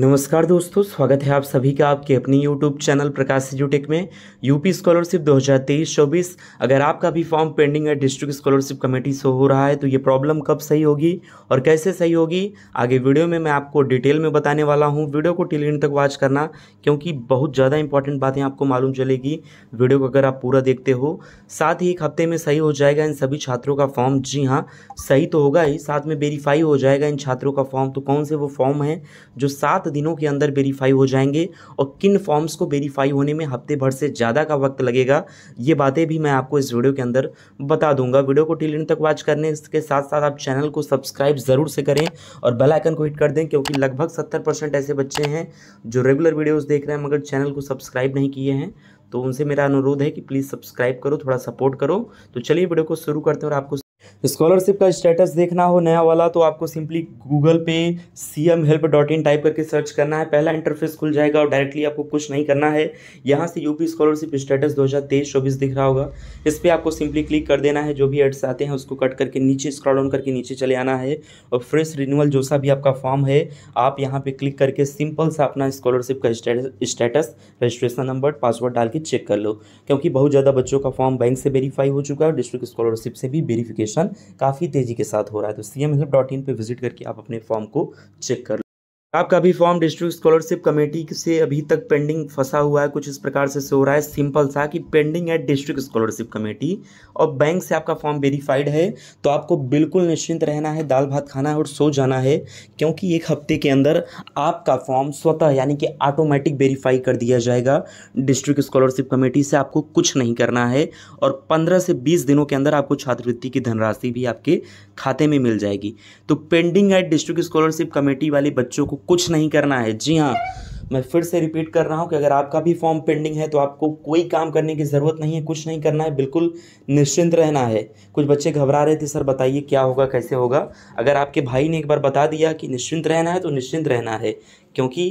नमस्कार दोस्तों स्वागत है आप सभी का आपके अपने यूट्यूब चैनल प्रकाश एजुटेक में यूपी स्कॉलरशिप 2023-24 अगर आपका भी फॉर्म पेंडिंग है डिस्ट्रिक्ट स्कॉलरशिप कमेटी से हो रहा है तो ये प्रॉब्लम कब सही होगी और कैसे सही होगी आगे वीडियो में मैं आपको डिटेल में बताने वाला हूँ वीडियो को टिल तक वॉच करना क्योंकि बहुत ज़्यादा इंपॉर्टेंट बातें आपको मालूम चलेगी वीडियो को अगर आप पूरा देखते हो साथ ही एक हफ्ते में सही हो जाएगा इन सभी छात्रों का फॉर्म जी हाँ सही तो होगा ही साथ में वेरीफाई हो जाएगा इन छात्रों का फॉर्म तो कौन से वो फॉर्म है जो सात सात दिनों के अंदर वेरीफाई हो जाएंगे और किन फॉर्म्स को वेरीफाई होने में हफ्ते भर से ज़्यादा का वक्त लगेगा ये बातें भी मैं आपको इस वीडियो के अंदर बता दूंगा वीडियो को टिल तक वॉच करने इसके साथ साथ आप चैनल को सब्सक्राइब ज़रूर से करें और बेल आइकन को हिट कर दें क्योंकि लगभग सत्तर ऐसे बच्चे हैं जो रेगुलर वीडियोज़ देख रहे हैं मगर चैनल को सब्सक्राइब नहीं किए हैं तो उनसे मेरा अनुरोध है कि प्लीज़ सब्सक्राइब करो थोड़ा सपोर्ट करो तो चलिए वीडियो को शुरू करते हैं और आपको स्कॉलरशिप का स्टेटस देखना हो नया वाला तो आपको सिंपली गूगल पे C M help dot in type करके सर्च करना है पहला इंटरफेस खुल जाएगा और डायरेक्टली आपको कुछ नहीं करना है यहाँ से यूपी स्कॉलरशिप स्टेटस दो हज़ार तेईस चौबीस दिख रहा होगा इस पर आपको सिंपली क्लिक कर देना है जो भी एड्स आते हैं उसको कट करके नीचे स्क्रॉल ऑन करके नीचे चले आना है और फ्रेश रिन्यूअल जो सा भी आपका फॉर्म है आप यहाँ पर क्लिक करके सिंपल सा अपना स्कॉलरशिप का स्टेटस रजिस्ट्रेशन नंबर पासवर्ड डाल के चेक कर लो क्योंकि बहुत ज़्यादा बच्चों का फॉर्म बैंक से वेरीफाई हो चुका है डिस्ट्रिक्ट स्कॉलरशिप से भी वेरीफिकेशन काफ़ी तेज़ी के साथ हो रहा है तो C M help dot in पर विजिट करके आप अपने फॉर्म को चेक कर आपका भी फॉर्म डिस्ट्रिक्ट स्कॉलरशिप कमेटी से अभी तक पेंडिंग फंसा हुआ है कुछ इस प्रकार से सो रहा है सिंपल सा कि पेंडिंग है डिस्ट्रिक्ट स्कॉलरशिप कमेटी और बैंक से आपका फॉर्म वेरीफाइड है तो आपको बिल्कुल निश्चिंत रहना है दाल भात खाना है और सो जाना है क्योंकि एक हफ्ते के अंदर आपका फॉर्म स्वतः यानी कि ऑटोमेटिक वेरीफाई कर दिया जाएगा डिस्ट्रिक्ट स्कॉलरशिप कमेटी से आपको कुछ नहीं करना है और पंद्रह से बीस दिनों के अंदर आपको छात्रवृत्ति की धनराशि भी आपके खाते में मिल जाएगी तो pending at district scholarship committee वाले बच्चों को कुछ नहीं करना है जी हाँ मैं फिर से रिपीट कर रहा हूँ कि अगर आपका भी फॉर्म पेंडिंग है तो आपको कोई काम करने की ज़रूरत नहीं है कुछ नहीं करना है बिल्कुल निश्चिंत रहना है कुछ बच्चे घबरा रहे थे सर बताइए क्या होगा कैसे होगा अगर आपके भाई ने एक बार बता दिया कि निश्चिंत रहना है तो निश्चिंत रहना है क्योंकि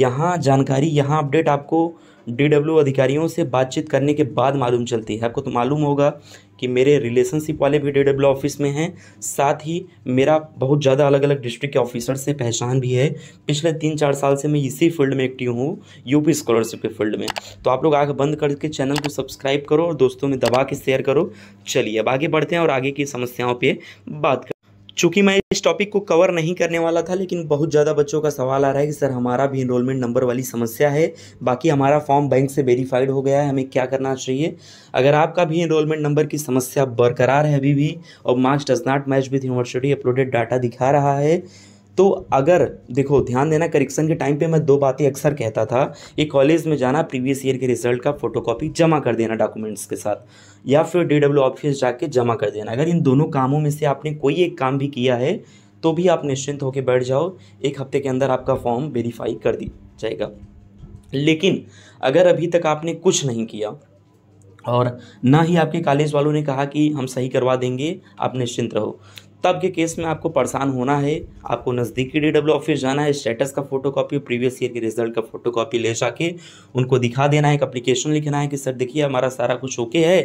यहाँ जानकारी यहाँ अपडेट आपको डीडब्ल्यू अधिकारियों से बातचीत करने के बाद मालूम चलती है आपको तो मालूम होगा कि मेरे रिलेशनशिप वाले भी डीडब्ल्यू ऑफिस में हैं साथ ही मेरा बहुत ज़्यादा अलग अलग डिस्ट्रिक्ट के ऑफिसर से पहचान भी है पिछले तीन चार साल से मैं इसी फील्ड में एक्टिव हूँ यूपी स्कॉलरशिप के फील्ड में तो आप लोग आँख बंद करके चैनल को सब्सक्राइब करो और दोस्तों में दबा के शेयर करो चलिए अब आगे बढ़ते हैं और आगे की समस्याओं पर बात चूंकि मैं इस टॉपिक को कवर नहीं करने वाला था लेकिन बहुत ज़्यादा बच्चों का सवाल आ रहा है कि सर हमारा भी इनरोलमेंट नंबर वाली समस्या है बाकी हमारा फॉर्म बैंक से वेरीफाइड हो गया है हमें क्या करना चाहिए अगर आपका भी इनरोलमेंट नंबर की समस्या बरकरार है अभी भी और marks does not match with university uploaded data दिखा रहा है तो अगर देखो ध्यान देना करेक्शन के टाइम पे मैं दो बातें अक्सर कहता था कि कॉलेज में जाना प्रीवियस ईयर के रिजल्ट का फोटोकॉपी जमा कर देना डॉक्यूमेंट्स के साथ या फिर डी डब्ल्यू ऑफिस जाके जमा कर देना अगर इन दोनों कामों में से आपने कोई एक काम भी किया है तो भी आप निश्चिंत होकर बैठ जाओ एक हफ्ते के अंदर आपका फॉर्म वेरीफाई कर दी जाएगा लेकिन अगर अभी तक आपने कुछ नहीं किया और ना ही आपके कॉलेज वालों ने कहा कि हम सही करवा देंगे आप निश्चिंत रहो तब के केस में आपको परेशान होना है आपको नज़दीकी डी डब्ल्यू ऑफिस जाना है स्टेटस का फोटो कॉपी प्रीवियस ईयर के रिजल्ट का फोटो कॉपी ले जाके उनको दिखा देना है एक अप्लीकेशन लिखना है कि सर देखिए हमारा सारा कुछ ओके है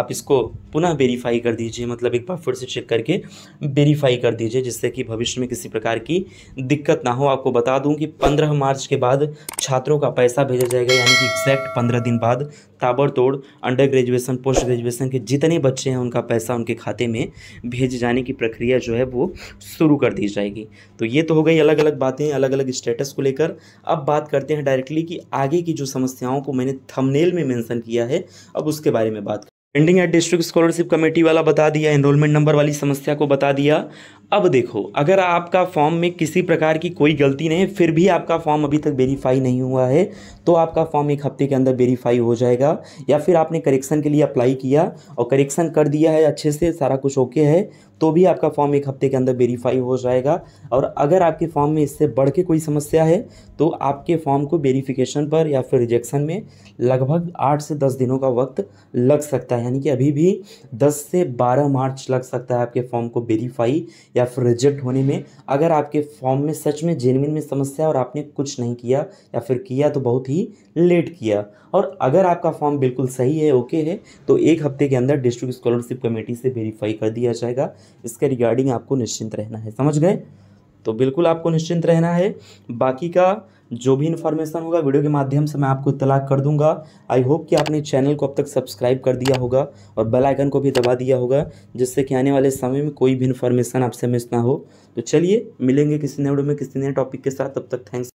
आप इसको पुनः वेरीफाई कर दीजिए मतलब एक बार फिर से चेक करके वेरीफाई कर दीजिए जिससे कि भविष्य में किसी प्रकार की दिक्कत ना हो आपको बता दूँ कि पंद्रह मार्च के बाद छात्रों का पैसा भेजा जाएगा यानी कि एग्जैक्ट पंद्रह दिन बाद ताबड़तोड़ अंडर ग्रेजुएसन पोस्ट ग्रेजुएसन के जितने बच्चे हैं उनका पैसा उनके खाते में भेजे जाने की प्रक्रिया प्रक्रिया जो है वो शुरू कर दी जाएगी तो ये तो हो गई अलग अलग बातें अलग अलग स्टेटस को लेकर अब बात करते हैं डायरेक्टली कि आगे की जो समस्याओं को मैंने थमनेल में मैंसन किया है अब उसके बारे में बात pending at district scholarship committee वाला बता दिया एनरोलमेंट नंबर वाली समस्या को बता दिया अब देखो अगर आपका फॉर्म में किसी प्रकार की कोई गलती नहीं है फिर भी आपका फॉर्म अभी तक वेरीफाई नहीं हुआ है तो आपका फॉर्म एक हफ्ते के अंदर वेरीफाई हो जाएगा या फिर आपने करेक्शन के लिए अप्लाई किया और करेक्शन कर दिया है अच्छे से सारा कुछ ओके है तो भी आपका फॉर्म एक हफ्ते के अंदर वेरीफाई हो जाएगा और अगर आपके फॉर्म में इससे बढ़ के कोई समस्या है तो आपके फॉर्म को वेरीफिकेशन पर या फिर रिजेक्शन में लगभग आठ से दस दिनों का वक्त लग सकता है यानी कि अभी भी दस से बारह मार्च लग सकता है आपके फॉर्म को वेरीफाई या फिर रिजेक्ट होने में अगर आपके फॉर्म में सच में जेनविन में समस्या और आपने कुछ नहीं किया या फिर किया तो बहुत ही लेट किया और अगर आपका फॉर्म बिल्कुल सही है ओके है तो एक हफ्ते के अंदर डिस्ट्रिक्ट स्कॉलरशिप कमेटी से वेरीफाई कर दिया जाएगा इसके रिगार्डिंग आपको निश्चिंत रहना है समझ गए तो बिल्कुल आपको निश्चिंत रहना है बाकी का जो भी इन्फॉर्मेशन होगा वीडियो के माध्यम से मैं आपको इतला कर दूंगा आई होप कि आपने चैनल को अब तक सब्सक्राइब कर दिया होगा और बेल आइकन को भी दबा दिया होगा जिससे कि आने वाले समय में कोई भी इन्फॉर्मेशन आपसे मिस ना हो तो चलिए मिलेंगे किसी नए वीडियो में किसी नए टॉपिक के साथ तब तक थैंक्स